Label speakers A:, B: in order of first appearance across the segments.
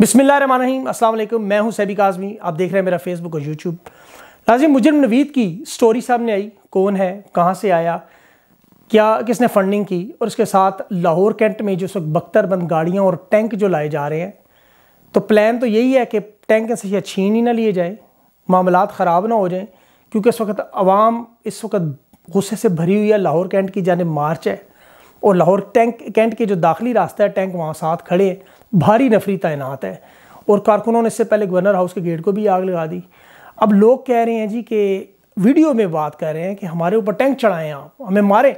A: बिसमीम असल मैं हूं सैबिक आज़मी आप देख रहे हैं मेरा फेसबुक और यूट्यूब लाजिम मुजरम नवीद की स्टोरी सामने आई कौन है कहाँ से आया क्या किसने फंडिंग की और उसके साथ लाहौर कैंट में जो इस वक्त बख्तरबंद गाड़ियाँ और टैंक जो लाए जा रहे हैं तो प्लान तो यही है कि टैंक से यह छीन ही ना लिए जाए मामला ख़राब ना हो जाएँ क्योंकि इस वक्त आवाम इस वक्त गुस्से से भरी हुई है लाहौर कैंट की जाने मार्च है और लाहौर टैंक कैंट के जो दाखिली रास्ता है टैंक वहाँ साथ खड़े हैं भारी नफरी तैनात है और कारकुनों ने इससे पहले गवर्नर हाउस के गेट को भी आग लगा दी अब लोग कह रहे हैं जी कि वीडियो में बात कर रहे हैं कि हमारे ऊपर टैंक चढ़ाएं आप हमें मारें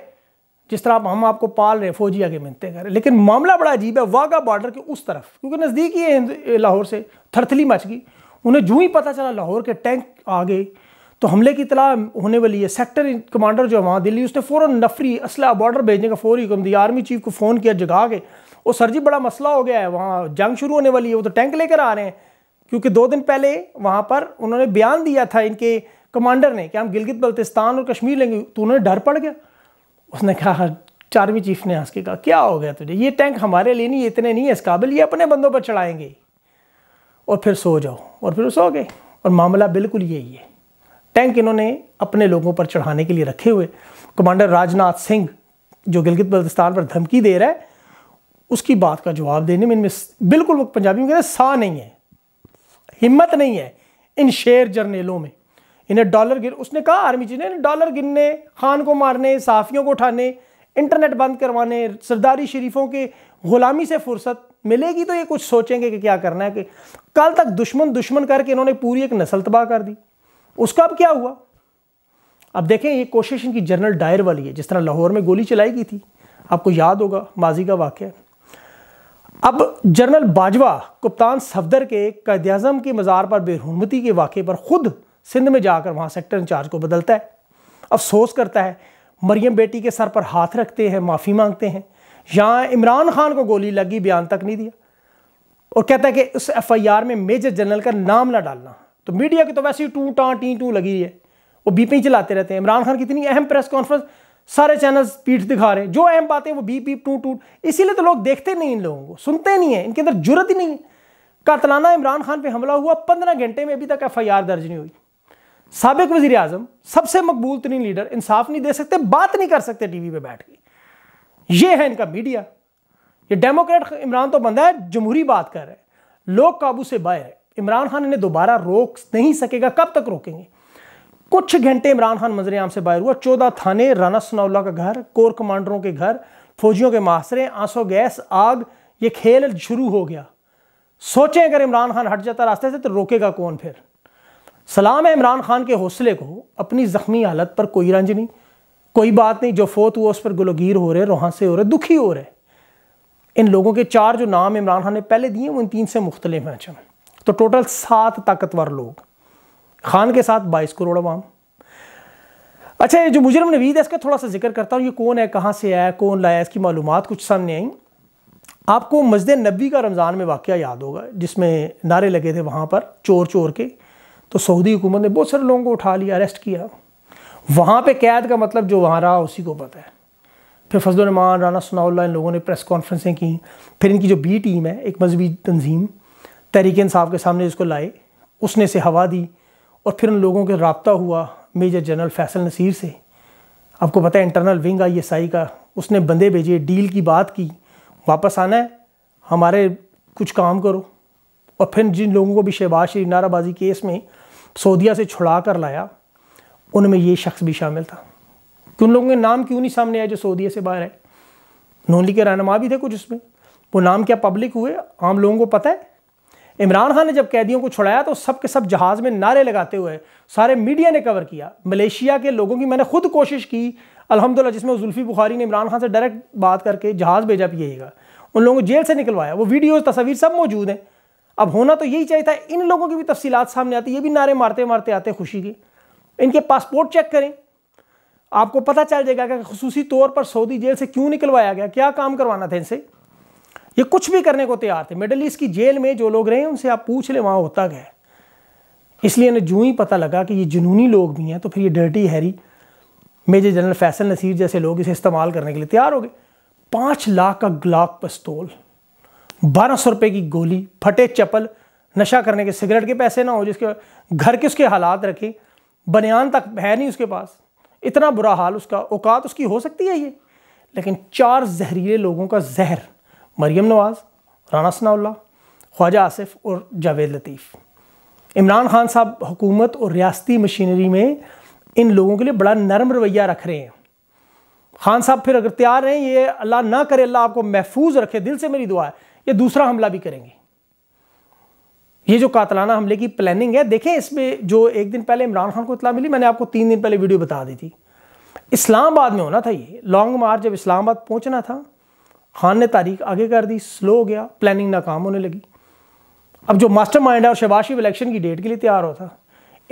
A: जिस तरह आप हम आपको पाल रहे फौजी आगे मिलते कर रहे लेकिन मामला बड़ा अजीब है वाघा बॉर्डर के उस तरफ क्योंकि नज़दीक ही है लाहौर से थरथली मच गई उन्हें जूँ ही पता चला लाहौर के टैंक आ गए तो हमले की इतला होने वाली है सेक्टर कमांडर जो है वहाँ दिल्ली उसने फ़ौर नफरी असला बॉर्डर भेजने का फ़ौरी हुक्म दिया आर्मी चीफ को फ़ोन किया जगा के वो सर जी बड़ा मसला हो गया है वहाँ जंग शुरू होने वाली है वो तो टैंक लेकर आ रहे हैं क्योंकि दो दिन पहले वहाँ पर उन्होंने बयान दिया था इनके कमांडर ने कि हम गिलगित बल्तिस्तान और कश्मीर लेंगे तो उन्हें डर पड़ गया उसने कहा चारवीं चीफ ने हंस के कहा क्या हो गया तुझे ये टैंक हमारे लिए नहीं इतने नहीं है इस काबिल ये अपने बंदों पर चढ़ाएंगे और फिर सो जाओ और फिर सो गए और मामला बिल्कुल यही है टैंक इन्होंने अपने लोगों पर चढ़ाने के लिए रखे हुए कमांडर राजनाथ सिंह जो गिलगित बल्तिस्तान पर धमकी दे रहा है उसकी बात का जवाब देने में इनमें बिल्कुल वो पंजाबी में कहते हैं सा नहीं है हिम्मत नहीं है इन शेर जर्नेलों में इन्हें डॉलर गिर उसने कहा आर्मी जी ने डॉलर गिरने खान को मारने सहाफ़ियों को उठाने इंटरनेट बंद करवाने सरदारी शरीफों के ग़ुलामी से फुर्सत मिलेगी तो ये कुछ सोचेंगे कि क्या करना है कि कल तक दुश्मन दुश्मन करके इन्होंने पूरी एक नस्ल तबाह कर दी उसका अब क्या हुआ अब देखें ये कोशिश इनकी जनरल डायर वाली है जिस तरह लाहौर में गोली चलाई गई थी आपको याद होगा माजी का वाक्य अब जनरल बाजवा कप्तान सफदर के कैद अजम की मज़ार पर बेरहमती के वाक़े पर ख़ुद सिंध में जाकर वहाँ सेक्टर इंचार्ज को बदलता है अफसोस करता है मरियम बेटी के सर पर हाथ रखते हैं माफ़ी मांगते हैं यहाँ इमरान खान को गोली लगी बयान तक नहीं दिया और कहता है कि उस एफ़ आई आर में मेजर जनरल का नाम ना डालना तो मीडिया की तो वैसे ही टू टाँ टी टू लगी है वो बीपी चलाते रहते हैं इमरान खान की इतनी अहम प्रेस कॉन्फ्रेंस सारे चैनल्स पीठ दिखा रहे हैं जो अहम बातें वो बीप बीप टूट टूट इसीलिए तो लोग देखते नहीं इन लोगों को सुनते नहीं है इनके अंदर जरूरत ही नहीं है कातलाना इमरान खान पे हमला हुआ पंद्रह घंटे में अभी तक एफ आई आर दर्ज नहीं हुई सबक वजीर आजम सबसे मकबूल तरीन लीडर इंसाफ नहीं दे सकते बात नहीं कर सकते टी वी पर बैठ के ये है इनका मीडिया ये डेमोक्रेट इमरान तो बंदा है जमहूरी बात कर रहे हैं लोग काबू से बाहर है इमरान खान इन्हें दोबारा रोक नहीं सकेगा कब तक रोकेंगे कुछ घंटे इमरान खान मंजर आम से बाहर हुआ चौदह थाने राना सनाउल्ला का घर कोर कमांडरों के घर फौजियों के मासरे आंसू गैस आग ये खेल शुरू हो गया सोचें अगर इमरान खान हट जाता रास्ते से तो रोकेगा कौन फिर सलाम है इमरान खान के हौसले को अपनी ज़ख्मी हालत पर कोई रंज नहीं कोई बात नहीं जो फोत हुआ उस पर गुलगीर हो रहे रोहां से हो रहे दुखी हो रहे इन लोगों के चार जो नाम इमरान खान ने पहले दिए वो इन तीन से मुख्तलिफ हैं चंद अच्छा। तो टोटल सात ताकतवर लोग खान के साथ बाईस करोड़ अवाम अच्छा ये जो मुजरम नवीद है इसका थोड़ा सा जिक्र करता हूँ ये कौन है कहाँ से आया कौन लाया इसकी मालूम कुछ सामने आई आपको मस्जिद नबी का रमज़ान में वाक़ याद होगा जिसमें नारे लगे थे वहाँ पर चोर चोर के तो सऊदी हुकूमत ने बहुत सारे लोगों को उठा लिया अरेस्ट किया वहाँ पर कैद का मतलब जो वहाँ रहा उसी को पता है फिर रमान राना सना इन लोगों ने प्रेस कॉन्फ्रेंसें की फिर इनकी जो बी टीम है एक मजहबी तंजीम तहरीक साहब के सामने इसको लाए उसने से हवा दी और फिर उन लोगों के रबता हुआ मेजर जनरल फैसल नसीर से आपको पता है internal wing I S I का उसने बंदे भेजे डील की बात की वापस आना है हमारे कुछ काम करो और फिर जिन लोगों को भी शहबाज शरीफ नाराबाजी केस में सऊदिया से छुड़ा कर लाया उनमें ये शख्स भी शामिल था कि उन लोगों के नाम क्यों नहीं सामने आए जो सऊदिया से बाहर आए नोली के रहनमा भी थे कुछ उसमें वो नाम क्या पब्लिक हुए आम लोगों को पता है इमरान खान ने जब कैदियों को छुड़ाया तो सब के सब जहाज़ में नारे लगाते हुए सारे मीडिया ने कवर किया मलेशिया के लोगों की मैंने खुद कोशिश की अलहमदिल्ला जिसमें जुल्फ़ी बुखारी ने इमरान खान से डायरेक्ट बात करके जहाज़ भेजा पिएगा उन लोगों को जेल से निकलवाया वो वीडियोज़ तस्वीर सब मौजूद हैं अब होना तो यही चाहिए था इन लोगों की भी तफसीत सामने आती ये भी नारे मारते मारते आते खुशी के इनके पासपोर्ट चेक करें आपको पता चल जाएगा कि खसूसी तौर पर सऊदी जेल से क्यों निकलवाया गया क्या काम करवाना था इनसे ये कुछ भी करने को तैयार थे मिडल ईस्ट की जेल में जो लोग रहे उनसे आप पूछ लें वहाँ होता गया इसलिए इन्हें जू ही पता लगा कि ये जुनूनी लोग भी हैं तो फिर ये dirty Harry major general Faisal Naseer जैसे लोग इसे इस्तेमाल करने के लिए तैयार हो गए पांच लाख का ग्लाक पिस्तौल बारह सौ रुपए की गोली फटे चप्पल नशा करने के सिगरेट के पैसे ना हो जिसके घर के उसके हालात रखे बनियान तक है नहीं उसके पास इतना बुरा हाल उसका औकात उसकी हो सकती है ये लेकिन चार जहरीले लोगों का जहर मरीम नवाज़ राना सनाउल्ला ख्वाजा आसिफ और जावेद लतीफ़ इमरान खान साहब हुकूमत और रियासती मशीनरी में इन लोगों के लिए बड़ा नरम रवैया रख रहे हैं खान साहब फिर अगर तैयार हैं ये अल्लाह ना करे अल्लाह आपको महफूज रखे दिल से मेरी दुआ है ये दूसरा हमला भी करेंगे ये जो कातलाना हमले की प्लानिंग है देखें इसमें जो एक दिन पहले इमरान खान को इतला मिली मैंने आपको तीन दिन पहले वीडियो बता दी थी इस्लामाबाद में होना था ये लॉन्ग मार्च जब इस्लामाबाद पहुंचना था खान ने तारीख आगे कर दी स्लो हो गया प्लानिंग नाकाम होने लगी अब जो मास्टर माइंड है और शबाशिफ इलेक्शन की डेट के लिए तैयार होता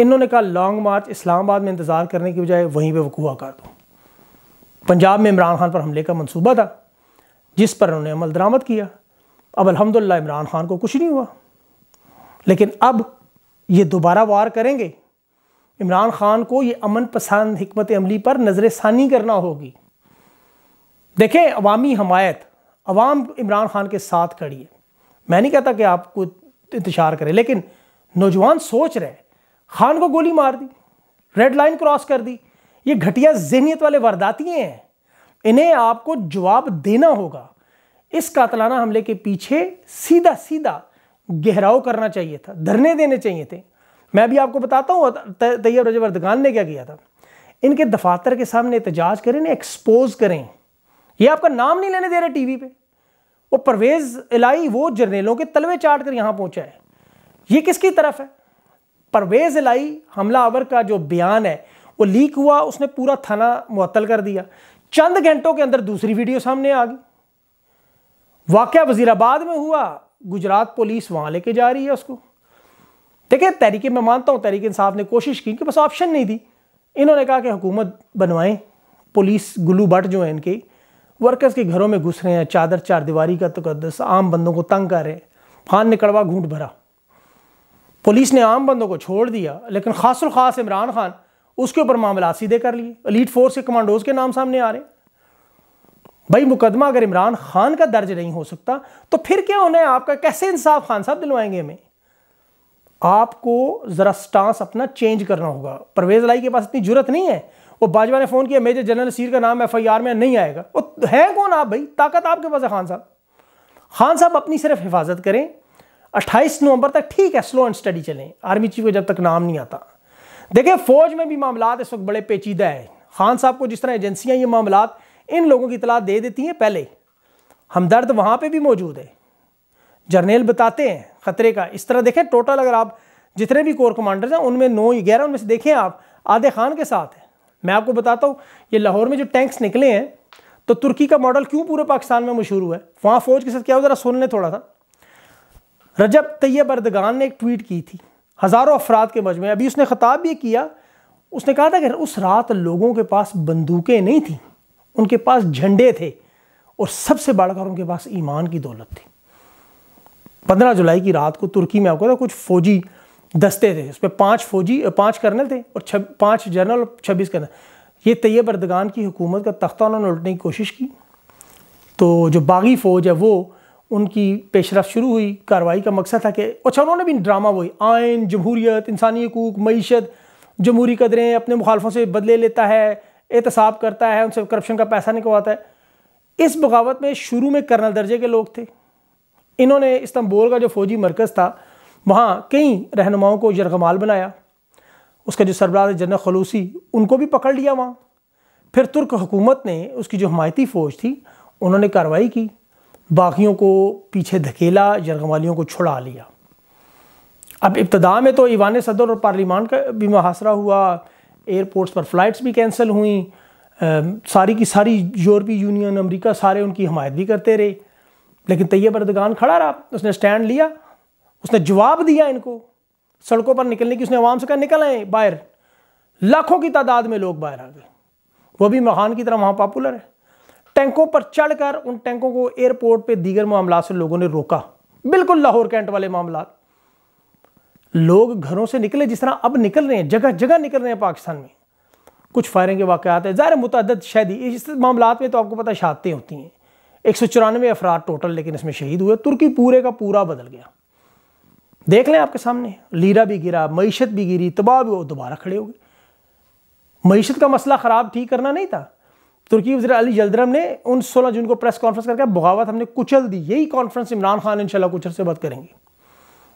A: इन्होंने कहा लॉन्ग मार्च इस्लामाबाद में इंतज़ार करने की बजाय वहीं पर वकूआ कर दो पंजाब में इमरान खान पर हमले का मनसूबा था जिस पर उन्होंने अमल दरामद किया अब अलहमदिल्ला इमरान खान को कुछ नहीं हुआ लेकिन अब ये दोबारा वार करेंगे इमरान खान को ये अमन पसंद हमत अमली पर नज़र षानी करना होगी देखें अवामी हमायत आवाम इमरान खान के साथ खड़ी है मैं नहीं कहता कि आपको इंतजार करें लेकिन नौजवान सोच रहे हैं खान को गोली मार दी रेड लाइन क्रॉस कर दी ये घटिया जहनीत वाले वारदातियाँ हैं इन्हें आपको जवाब देना होगा इस कातलाना हमले के पीछे सीधा सीधा गहराव करना चाहिए था धरने देने चाहिए थे मैं भी आपको बताता हूँ तैयब रजब अरदगान ने क्या किया था इनके दफातर के सामने एहतजाज करें एक्सपोज करें ये आपका नाम नहीं लेने दे रहे टीवी पे वो परवेज इलाई वो जर्नेलों के तलवे चाट कर यहाँ पहुँचा है ये किसकी तरफ है परवेज हमला हमलावर का जो बयान है वो लीक हुआ उसने पूरा थाना मुअत्तल कर दिया चंद घंटों के अंदर दूसरी वीडियो सामने आ गई वाक़ वजीराबाद में हुआ गुजरात पुलिस वहाँ लेके जा रही है उसको देखिए तहरीक मैं मानता हूँ तहरीक इंसाफ ने कोशिश की कि बस ऑप्शन नहीं दी इन्होंने कहा कि हुकूमत बनवाएं पुलिस गुलू बट जो है इनकी वर्कर्स के घरों में घुस रहे हैं चादर चार दीवारी का तकदस तो आम बंदों को तंग कर रहे हैं खान ने कड़वा घूंट भरा पुलिस ने आम बंदों को छोड़ दिया लेकिन खासुल खास इमरान खान उसके ऊपर मामला सीधे कर लिए अलीट फोर्स के कमांडोज के नाम सामने आ रहे भाई मुकदमा अगर इमरान खान का दर्ज नहीं हो सकता तो फिर क्या होना है आपका कैसे इंसाफ खान साहब दिलवाएंगे हमें आपको ज़रा स्टांस अपना चेंज करना होगा परवेज लाई के पास इतनी जरूरत नहीं है वो बाजवा ने फ़ोन किया मेजर जनरल सीर का नाम एफ आई आर में नहीं आएगा वो है कौन आप भाई ताकत आपके पास है खान साहब खान साहब अपनी सिर्फ हिफाजत करें 28 नवंबर तक ठीक है स्लो एंड स्टडी चलें आर्मी चीफ को जब तक नाम नहीं आता देखिए फौज में भी मामला इस वक्त बड़े पेचीदा है खान साहब को जिस तरह एजेंसियाँ ये मामला इन लोगों की इतला दे देती हैं पहले हमदर्द वहाँ पर भी मौजूद है जर्नेल बताते हैं ख़तरे का इस तरह देखें टोटल अगर आप जितने भी कोर कमांडर्स हैं उनमें नौ ग्यारह उनमें से देखें आप आधे खान के साथ हैं मैं आपको बताता हूँ ये लाहौर में जो टैंक्स निकले हैं तो तुर्की का मॉडल क्यों पूरे पाकिस्तान में मशहूर हुआ है वहाँ फ़ौज के साथ क्या हुआ ज़रा सुन लें थोड़ा सा रजब तैयब अर्दगान ने एक ट्वीट की थी हज़ारों अफराद के मजमे अभी उसने ख़ताब भी किया उसने कहा था कि उस रात लोगों के पास बंदूकें नहीं थी उनके पास झंडे थे और सबसे बढ़कर उनके पास ईमान की दौलत थी पंद्रह जुलाई की रात को तुर्की में आपको कुछ फौजी दस्ते थे उसमें पाँच फौजी पाँच कर्नल थे और छब पाँच जनरल और छब्बीस कर्नल ये तैयब अर्दगान की हुकूमत का तख्ता उन्होंने उलटने की कोशिश की तो जो बागी फ़ौज है वो उनकी पेशरफ शुरू हुई कार्रवाई का मकसद था कि अच्छा उन्होंने भी ड्रामा वही आयन जमहूरीत इंसानी हकूक मीशत जमहूरी कदरें अपने मुखालफों से बदले लेता है एहतसाब करता है उनसे करप्शन का पैसा निकलवाता है इस बगावत में शुरू में कर्नल दर्जे के लोग थे इन्होंने इस्तंबोल का जो फौजी मरकज़ था वहाँ कई रहनुमाओं को यरगमाल बनाया उसका जो सरबराज जनरल खलूसी उनको भी पकड़ लिया वहाँ फिर तुर्क हुकूमत ने उसकी जो हमायती फ़ौज थी उन्होंने कार्रवाई की बाकियों को पीछे धकेला यरगमालियों को छुड़ा लिया अब इब्तदा में तो ईवान सदर और पार्लिमान का भी मुहासरा हुआ एयरपोर्ट्स पर फ़्लाइट्स भी कैंसिल हुई सारी की सारी यूरोपीय यूनियन अमेरिका सारे उनकी हमायत भी करते रहे लेकिन तैयब अर्दगान खड़ा रहा उसने स्टैंड लिया उसने जवाब दिया इनको सड़कों पर निकलने की उसने आवाम से कहा निकल आए बाहर लाखों की तादाद में लोग बाहर आ गए वो भी महान की तरह वहाँ पॉपुलर है टैंकों पर चढ़कर उन टैंकों को एयरपोर्ट पे दीगर मामला से लोगों ने रोका बिल्कुल लाहौर कैंट वाले मामला लोग घरों से निकले जिस तरह अब निकल रहे हैं जगह जगह निकल रहे हैं पाकिस्तान में कुछ फायरिंग के वाकत है ज़ाहिर मुतद शहदी इस मामला में तो आपको पता शहादतें होती हैं एक सौ चौरानवे अफराद टोटल लेकिन इसमें शहीद हुए तुर्की पूरे का पूरा बदल गया देख लें आपके सामने लीरा भी गिरा मीशत भी गिरी तबाह भी वो दोबारा खड़े हो गए मीशत का मसला ख़राब ठीक करना नहीं था तुर्की वजी अली जलद्रम ने उन सोलह जून को प्रेस कॉन्फ्रेंस करके बगावत हमने कुचल दी यही कॉन्फ्रेंस इमरान खान इंशाल्लाह कुचल से बात करेंगे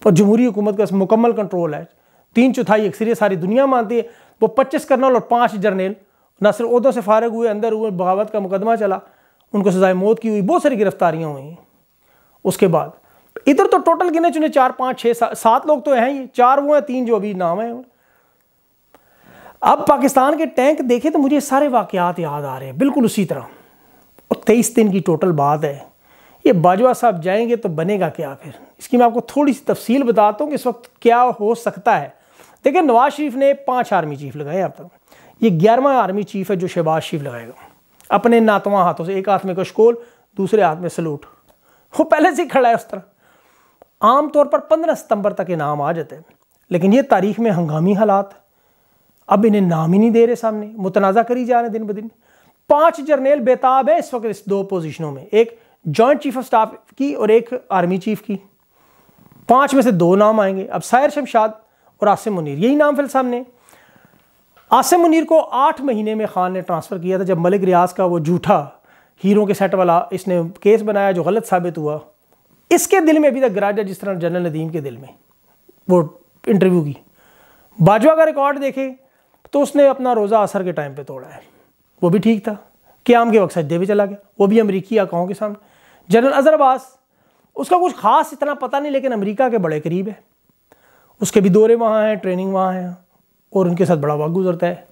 A: और जमहूरी हुकूमत का मुकम्मल कंट्रोल है तीन चौथाई अक्सरियत सारी दुनिया मानती है वो पच्चीस कर्नल और पाँच जर्नल ना सिर्फ उदों से फारग हुए अंदर हुए बगावत का मुकदमा चला उनको सजाए मौत की हुई बहुत सारी गिरफ्तारियाँ हुई उसके बाद इधर तो टोटल गिने चुने चार पांच छह सात लोग तो हैं ही चार वो हैं तीन जो अभी नाम है अब पाकिस्तान के टैंक देखे तो मुझे सारे वाकयात याद आ रहे हैं बिल्कुल उसी तरह और तेईस दिन की टोटल बात है ये बाजवा साहब जाएंगे तो बनेगा क्या फिर इसकी मैं आपको थोड़ी सी तफसील बताता हूँ कि इस वक्त क्या हो सकता है देखिए नवाज शरीफ ने पाँच आर्मी चीफ लगाए अब तक ये ग्यारहवा आर्मी चीफ है जो शहबाज शरीफ लगाएगा अपने नातवा हाथों से एक हाथ में कशकोल दूसरे हाथ में सलूट वो पहले से खड़ा है उस तरह आम तौर पर 15 सितंबर तक ये नाम आ जाते हैं लेकिन ये तारीख में हंगामी हालात अब इन्हें नाम ही नहीं दे रहे सामने मुतनाज़ा करी जा रहे दिन ब दिन पाँच जर्नेल बेताब है इस वक्त इस दो पोजिशनों में एक जॉइंट चीफ ऑफ स्टाफ की और एक आर्मी चीफ की पाँच में से दो नाम आएंगे अब सायर शमशाद और आसिम मुनीर यही नाम फिर सामने आसिम मुनीर को आठ महीने में खान ने ट्रांसफ़र किया था जब मलिक रियाज का वो झूठा हीरो के सेट वाला इसने केस बनाया जो गलत साबित हुआ इसके दिल में अभी तक गराज है जिस तरह जनरल नदीम के दिल में वो इंटरव्यू की बाजवा का रिकॉर्ड देखे तो उसने अपना रोज़ा असर के टाइम पे तोड़ा है वो भी ठीक था क्याम के वक्त सजदे भी चला गया वो भी अमरीकी आकाओं के सामने जनरल अजहर अब्बास उसका कुछ खास इतना पता नहीं लेकिन अमरीका के बड़े करीब है उसके भी दौरे वहाँ हैं ट्रेनिंग वहाँ हैं और उनके साथ बड़ा वक्त गुजरता है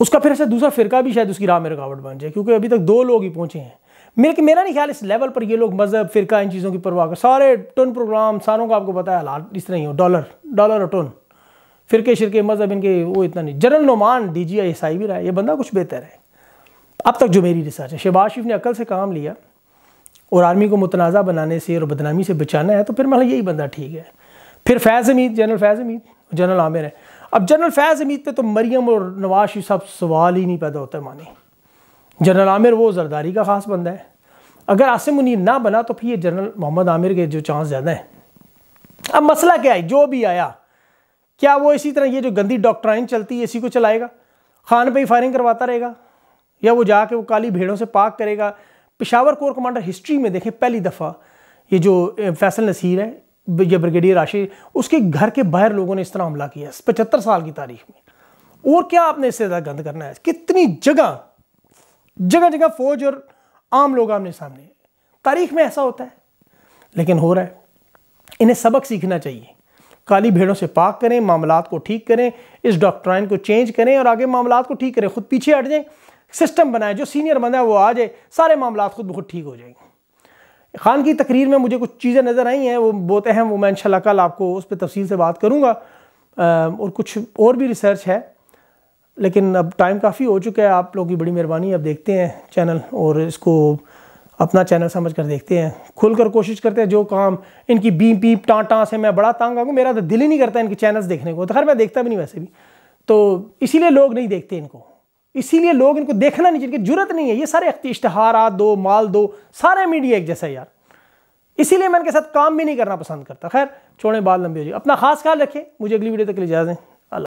A: उसका फिर ऐसा दूसरा फ़िरका भी शायद उसकी राह में रुकावट बन जाए क्योंकि अभी तक दो लोग ही पहुँचे हैं मेरे मेरा नहीं ख्याल इस लेवल पर ये लोग मज़हब फ़िरका इन चीज़ों की परवाह कर सारे टन प्रोग्राम सारों का आपको पता है हालात इस तरह ही हो डॉलर डॉलर और टन फ़िरके शिरके मज़हब इनके वो इतना नहीं general Numan D G I S I भी रहा है ये बंदा कुछ बेहतर है अब तक जो मेरी रिसर्च है शहबाज शरीफ ने अकल से काम लिया और आर्मी को मुतनाज़ा बनाने से और बदनामी से बचाना है तो फिर मतलब यही बंदा ठीक है फिर फैज़ अमीद जनरल फैज़ हमीद जनरल आमिर है अब जनरल फैज़ हमीद पर तो मरियम और नवाज शरीफ साहब सवाल ही नहीं पैदा होता है मानी जनरल आमिर वो जरदारी का ख़ास बंदा है अगर आसिम मुनीर ना बना तो फिर ये जनरल मोहम्मद आमिर के जो चांस ज़्यादा हैं अब मसला क्या है जो भी आया क्या वो इसी तरह ये जो गंदी डॉक्ट्राइन चलती है इसी को चलाएगा खान पर ही फायरिंग करवाता रहेगा या वो जाके वो काली भेड़ों से पाक करेगा पिशावर कोर कमांडर हिस्ट्री में देखें पहली दफ़ा ये जो फैसल नसीर है या ब्रिगेडियर राशि उसके घर के बाहर लोगों ने इस तरह हमला किया पचहत्तर साल की तारीख में और क्या आपने इससे ज़्यादा गंद करना है कितनी जगह जगह जगह फौज और आम लोग आमने सामने तारीख में ऐसा होता है लेकिन हो रहा है इन्हें सबक सीखना चाहिए काली भेड़ों से पाक करें मामला को ठीक करें इस डॉक्ट्राइन को चेंज करें और आगे मामला को ठीक करें खुद पीछे हट जाएं सिस्टम बनाएं जो सीनियर बंदा है वो आ जाए सारे मामला खुद बहुत ठीक हो जाएंगे खान की तकरीर में मुझे कुछ चीज़ें नज़र आई हैं वो बहुत अहम वो मैं इंशाल्लाह कल आपको उस पर तफसील से बात करूँगा और कुछ और भी रिसर्च है लेकिन अब टाइम काफ़ी हो चुका है आप लोगों की बड़ी मेहरबानी अब देखते हैं चैनल और इसको अपना चैनल समझ कर देखते हैं खुलकर कोशिश करते हैं जो काम इनकी बीप बीप टाँटा से मैं बड़ा तांग आऊँगा मेरा तो दिल ही नहीं करता इनके चैनल्स देखने को तो खैर मैं देखता भी नहीं वैसे भी तो इसीलिए लोग नहीं देखते इनको इसीलिए लोग इनको देखना नहीं चाहिए जरूरत नहीं है ये सारे इश्तहार दो माल दो सारे मीडिया एक जैसा यार इसीलिए मैं इनके साथ काम भी नहीं करना पसंद करता खैर छोड़े बाल लंबी हो जाए अपना खास ख्याल रखें मुझे अगली वीडियो तक ले जाए